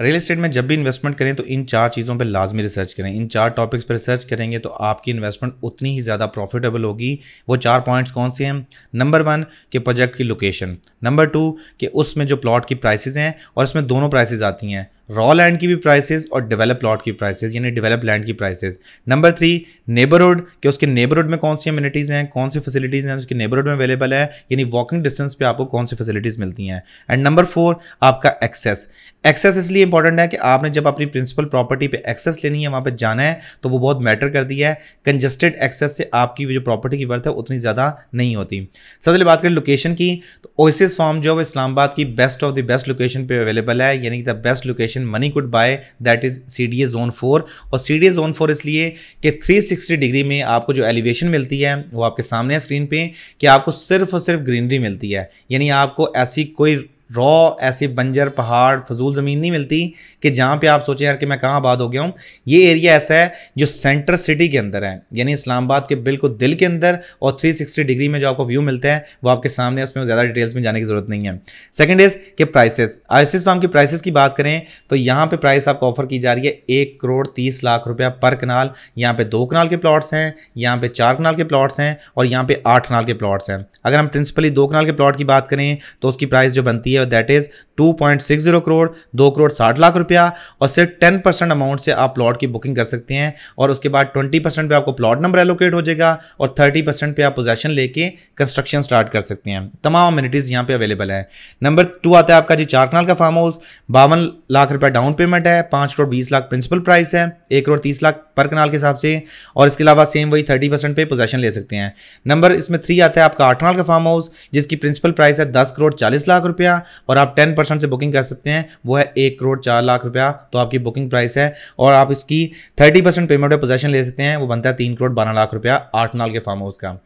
real estate में जब भी इन्वेस्टमेंट करें तो इन चार चीज़ों पर लाजमी रिसर्च करें इन चार टॉपिक्स पर रिसर्च करेंगे तो आपकी इन्वेस्टमेंट उतनी ही ज़्यादा प्रॉफिटेबल होगी वो चार पॉइंट्स कौन से हैं नंबर वन के प्रोजेक्ट की लोकेशन नंबर टू कि उसमें जो प्लॉट की प्राइसेज हैं और इसमें दोनों प्राइसेज आती हैं रॉ लैंड की भी प्राइसेस और डेवलप लॉट की प्राइसेस यानी डेवलप लैंड की प्राइसेस नंबर थ्री नेबरहुड कि उसके नेबरहुड में कौन सी अम्यूनिटीज़ हैं कौन सी फैसिलिटीज़ हैं उसके नेबरहुड में अवेलेबल है यानी वॉकिंग डिस्टेंस पे आपको कौन सी फैसिलिटीज़ मिलती हैं एंड नंबर फोर आपका एक्सेस एक्सेस इसलिए इंपॉर्टेंट है कि आपने जब अपनी प्रिंसिपल प्रॉपर्टी पर एक्सेस लेनी है वहाँ पर जाना है तो वो बहुत मैटर कर दिया है कंजस्टेड एक्सेस से आपकी जो प्रॉपर्टी की वर्थ है उतनी ज़्यादा नहीं होती सबसे चलिए बात करें लोकेशन की तो ओसिस फॉर्म जो है वो इस्लामाबाद की best of the best location पर अवेलेबल है यानी कि the best location application money could buy that is C D A zone four और C D A zone four इसलिए कि 360 डिग्री में आपको जो एलिवेशन मिलती है वो आपके सामने है स्क्रीन पे कि आपको सिर्फ और सिर्फ ग्रीनरी मिलती है यानी आपको ऐसी कोई रॉ ऐसे बंजर पहाड़ फजूल ज़मीन नहीं मिलती कि जहाँ पे आप सोचें यार कि मैं कहाँ आबाद हो गया हूँ ये एरिया ऐसा है जो सेंटर सिटी के अंदर है यानी इस्लामाबाद के बिल्कुल दिल के अंदर और 360 डिग्री में जो आपको व्यू मिलता है वो आपके सामने उसमें ज़्यादा डिटेल्स में जाने की ज़रूरत नहीं है सेकेंड इज़ के प्राइसेस आइसिस फार्म की प्राइसेस की बात करें तो यहाँ पर प्राइस आपको ऑफर की जा रही है एक करोड़ तीस लाख रुपया पर कनाल यहाँ पर दो कनाल के प्लाट्स हैं यहाँ पर चार कनाल के प्लाट्स हैं और यहाँ पर आठ कनाल के प्लाट्स हैं अगर हम प्रिंसिपली दो कनाल के प्लाट की बात करें तो उसकी प्राइस जो बनती है here that is 2.60 करोड़ दो करोड़ साठ लाख रुपया और सिर्फ टेन परसेंट अमाउंट से आप प्लॉट की बुकिंग कर सकते हैं और उसके बाद ट्वेंटी परसेंट पर आपको प्लॉट नंबर एलोकेट हो जाएगा और थर्टी परसेंट पर आप पोजेशन लेके कंस्ट्रक्शन स्टार्ट कर सकते हैं तमाम अम्यूनिटीज़ यहाँ पर अवेलेबल है नंबर टू आता है आपका जी चार कनाल का फार्म हाउस बावन लाख रुपया डाउन पेमेंट है पाँच करोड़ बीस लाख प्रिंसिपल प्राइस है एक करोड़ तीस लाख पर कनाल के हिसाब से और इसके अलावा सेम वही थर्टी परसेंट पर पोजेशन ले सकते हैं नंबर इसमें थ्री आता है आपका आठ कनाल का फार्म हाउस जिसकी प्रिंसिपल प्राइस है दस करोड़ चालीस लाख रुपया और आप टेन परसेंट से बुकिंग कर सकते हैं वो है एक करोड़ चार लाख रुपया तो आपकी बुकिंग प्राइस है और आप इसकी थर्टी परसेंट पेमेंट में पोजेशन ले सकते हैं वो बनता है तीन करोड़ बारह लाख रुपया आठ नाल के फार्म हाउस का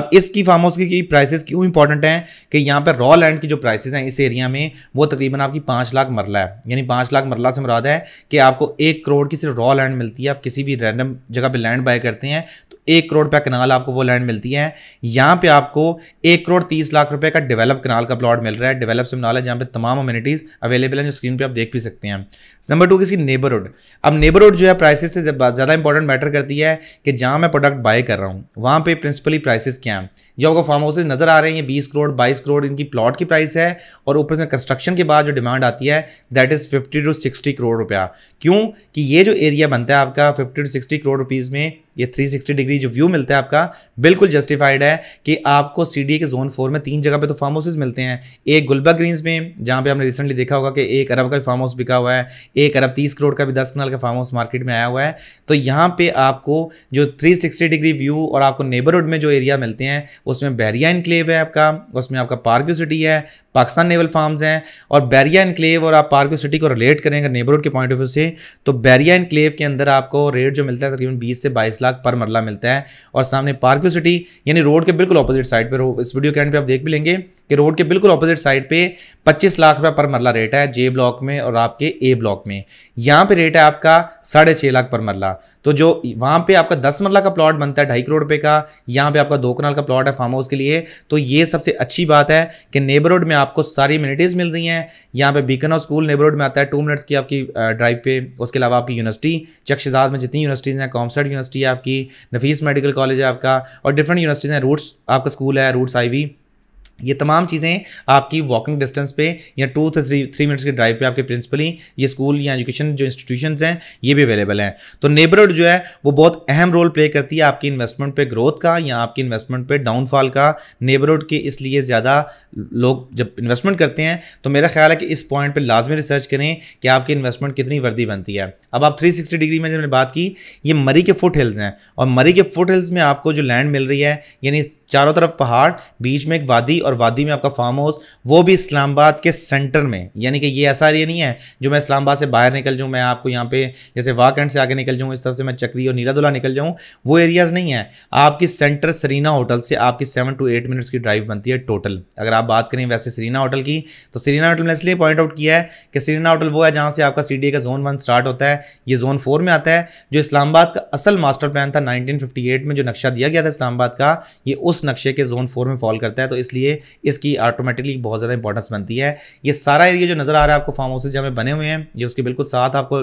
अब इसकी फार्म हाउस की प्राइसेस क्यों इंपॉर्टेंट हैं कि यहाँ पर रॉ लैंड की जो प्राइसेज हैं इस एरिया में वो तकरीबन आपकी पाँच लाख मरला है यानी पाँच लाख मरला से मुराद है कि आपको एक करोड़ की सिर्फ रॉ लैंड मिलती है आप किसी भी रैंडम जगह पर लैंड बाय करते हैं तो एक करोड़ रुपया कनाल आपको वो लैंड मिलती है यहाँ पे आपको एक करोड़ तीस लाख रुपए का डेवलप कनाल का प्लॉट मिल रहा है डेवलप से मनाल है जहाँ पे तमाम अमेनिटीज़ अवेलेबल हैं जो स्क्रीन पे आप देख भी सकते हैं नंबर टू किसी नेबरहुड अब नेबरहुड जो है प्राइसेस से ज़्यादा इंपॉर्टेंट मैटर करती है कि जहाँ मैं प्रोडक्ट बाय कर रहा हूँ वहाँ पर प्रिंसिपली प्राइसेस क्या हैं जो आपको फार्म हाउसेज नज़र आ रहे हैं ये बीस करोड़ बाईस करोड़ इनकी प्लॉट की प्राइस है और ऊपर से कंस्ट्रक्शन के बाद जो डिमांड आती है that is fifty to sixty crore रुपया क्यों कि ये जो एरिया बनता है आपका fifty to sixty crore rupees में ये 360 डिग्री जो व्यू मिलता है आपका बिल्कुल जस्टिफाइड है कि आपको सी के जोन फोर में तीन जगह पे तो फार्म हाउसेज मिलते हैं एक गुलबा ग्रीन्स में जहाँ पे हमने रिसेंटली देखा होगा कि एक अरब का भी फार्म हाउस बिका हुआ है एक अरब तीस करोड़ का भी दस कनाल का फार्म हाउस मार्केट में आया हुआ है तो यहाँ पर आपको जो थ्री डिग्री व्यू और आपको नेबरहुड में जो एरिया मिलते हैं उसमें बैरिया इनक्लेव है आपका उसमें आपका पार्क सिटी है पाकिस्तान नेवल फार्म्स हैं और बैरिया इनक्लेव और आप पार्को सिटी को रिलेट करें अगर नेबरहुड के पॉइंट ऑफ व्यू से तो बैरिया इनक्लेव के अंदर आपको रेट जो मिलता है तकरीबन बीस से बाईस लाख पर मरला मिलता है और सामने पार्को सिटी यानी रोड के बिल्कुल अपोजिट साइड पर इस वीडियो के एंड पे आप देख भी लेंगे कि रोड के बिल्कुल अपोजिट साइड पर पच्चीस लाख रुपये पर मरला रेट है जे ब्लॉक में और आपके ए ब्लॉक में यहाँ पे रेट है आपका साढ़े छः लाख पर मरला तो जो वहाँ पर आपका दस मरला का प्लॉट बनता है ढाई करोड़ रुपये का यहाँ पे आपका दो कनाल का प्लॉट है फार्म हाउस के लिए तो ये सबसे अच्छी बात है कि नेबरहुड में आपको सारी इम्यूनिटीज़ मिल रही हैं यहाँ पे बीकन और स्कूल नेबरहुड में आता है टू मिनट्स की आपकी ड्राइव पे उसके अलावा आपकी यूनिवर्सिटी चक्शजाद में जितनी यूनिवर्सिटीज़ हैं कॉमसेट यूनिवर्सिटी है आपकी नफीस मेडिकल कॉलेज है आपका और डिफरेंट यूनिवर्सिटीज़ हैं रूट्स आपका स्कूल है रूट्स आई ये तमाम चीज़ें आपकी वॉकिंग डिस्टेंस पे या टू से थ्री थ्री मिनट्स के ड्राइव पे आपके प्रिंसिपली ये स्कूल या एजुकेशन जो इंस्टीट्यूशन हैं ये भी अवेलेबल हैं तो नेबरहुड जो है वो बहुत अहम रोल प्ले करती है आपकी इन्वेस्टमेंट पे ग्रोथ का या आपकी इन्वेस्टमेंट पे डाउनफॉल का नेबरहुड के इसलिए ज़्यादा लोग जब इन्वेस्टमेंट करते हैं तो मेरा ख्याल है कि इस पॉइंट पर लाजमी रिसर्च करें कि आपकी इन्वेस्टमेंट कितनी वर्दी बनती है अब आप थ्री डिग्री में जब मैंने बात की ये मरी के फुट हिल्स हैं और मरी के फुट हिल्स में आपको जो लैंड मिल रही है यानी चारों तरफ पहाड़ बीच में एक वादी और वादी में आपका फार्म हाउस वो भी इस्लामाबाद के सेंटर में यानी कि ये ऐसा एरिया नहीं है जो मैं इस्लामाबाद से बाहर निकल जाऊँ मैं आपको यहाँ पे जैसे वाकंड से आगे निकल जाऊँ इस तरफ से मैं चक्री और नीलादुला निकल जाऊँ वो एरियाज़ नहीं है आपकी सेंटर सरीना होटल से आपकी सेवन टू एट मिनट्स की ड्राइव बनती है टोटल अगर आप बात करें वैसे सरीना होटल की तो सरीना होटल ने इसलिए पॉइंट आउट किया है कि सरीना होटल वो है जहाँ से आपका सी का जोन वन स्टार्ट होता है ये जोन फोर में आता है जो इस्लामाबाद का असल मास्टर प्लान था नाइनटीन में जो नक्शा दिया गया था इस्लामाबाद का ये उस नक्शे के जोन फोर में फॉल करता है तो इसलिए इसकी ऑटोमेटिकली बहुत ज़्यादा इंपॉर्टेंस बनती है ये सारा एरिया जो नज़र आ रहा है आपको फार्म हाउसेज जहाँ बने हुए हैं ये उसके बिल्कुल साथ आपको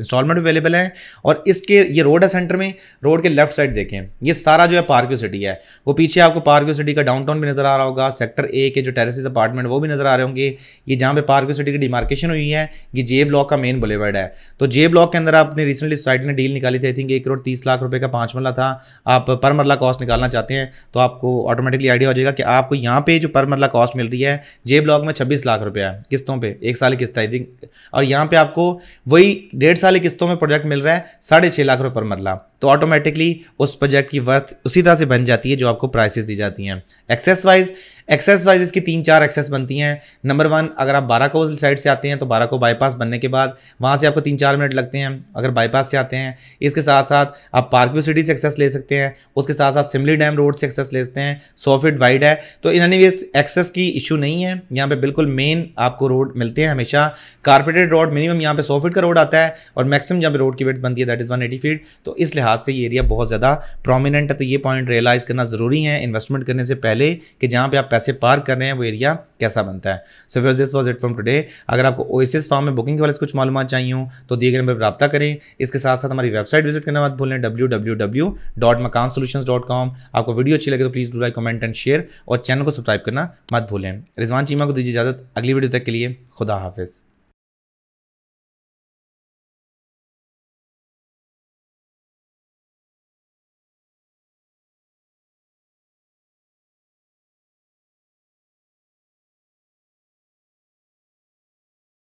इंस्टॉलमेंट अवेलेबल है और इसके ये रोड है सेंटर में रोड के लेफ्ट साइड देखें ये सारा जो है पार्क्यू सिटी है वो पीछे आपको पार्क्यू सिटी का डाउन भी नज़र आ रहा होगा सेक्टर ए के जो टेरेसेस अपार्टमेंट वो भी नज़र आ रहे होंगे ये जहाँ पे पार्क्यू सिटी की डिमार्केशन हुई है ये जे ब्लॉक का मेन बुलेवर्ड है तो जे ब्लॉक के अंदर आपने रिसेंटली साइड ने डील निकाली थी आई थिंक एक करोड़ तीस लाख रुपये का पाँच मरला था आप पर मरला कॉस्ट निकालना चाहते हैं तो आपको ऑटोमेटिकली आइडिया हो जाएगा कि आपको यहाँ पे जो पर मरला कॉस्ट मिल रही है जे ब्लॉक में छब्बीस लाख रुपया है किस्तों पे एक साल की किस्त आई थिंक और यहाँ पे आपको वही डेढ़ साल की किस्तों में प्रोजेक्ट मिल रहा है साढ़े छः लाख रुपये पर मरला तो ऑटोमेटिकली उस प्रोजेक्ट की वर्थ उसी तरह से बन जाती है जो आपको प्राइसेस दी जाती हैं एक्सेस वाइज एक्सेस वाइज इसकी तीन चार एक्सेस बनती हैं नंबर वन अगर आप बारह को साइड से आते हैं तो बारह को बाईपास बनने के बाद वहाँ से आपको तीन चार मिनट लगते हैं अगर बाईपास से आते हैं इसके साथ साथ आप पार्कव्यू सिटी से एक्सेस ले सकते हैं उसके साथ साथ सिमली डैम रोड से एक्सेस ले सकते हैं सौ फीट वाइड है तो इन एनी एक्सेस की इशू नहीं है यहाँ पर बिल्कुल मेन आपको रोड मिलते हैं हमेशा कारपेटेड रोड मिनिमम यहाँ पर सौ फीट का रोड आता है और मैक्सिमम यहाँ पर रोड की वेट बनती है दैट इज़ वन फीट तो इस लिहाज से ये एरिया बहुत ज़्यादा प्रोमिनेंट है तो ये पॉइंट रियलाइज़ करना ज़रूरी है इन्वेस्टमेंट करने से पहले कि जहाँ पर आप पैसे पार कर रहे हैं वो एरिया कैसा बनता है सो फिर this was it from today अगर आपको ओएसएस फॉर्म में बुकिंग के वाले कुछ मालूम चाहिए हो तो दिए गए नंबर पर रब्ता करें इसके साथ साथ हमारी वेबसाइट विजिट करना मत भूलें W W W dot Makaan solution dot com आपको वीडियो अच्छी लगे तो please do like comment and share और चैनल को सब्सक्राइब करना मत भूलें रिजवान चीमा को दीजिए इजाज़त अगली वीडियो तक के लिए खुदा हाफिज़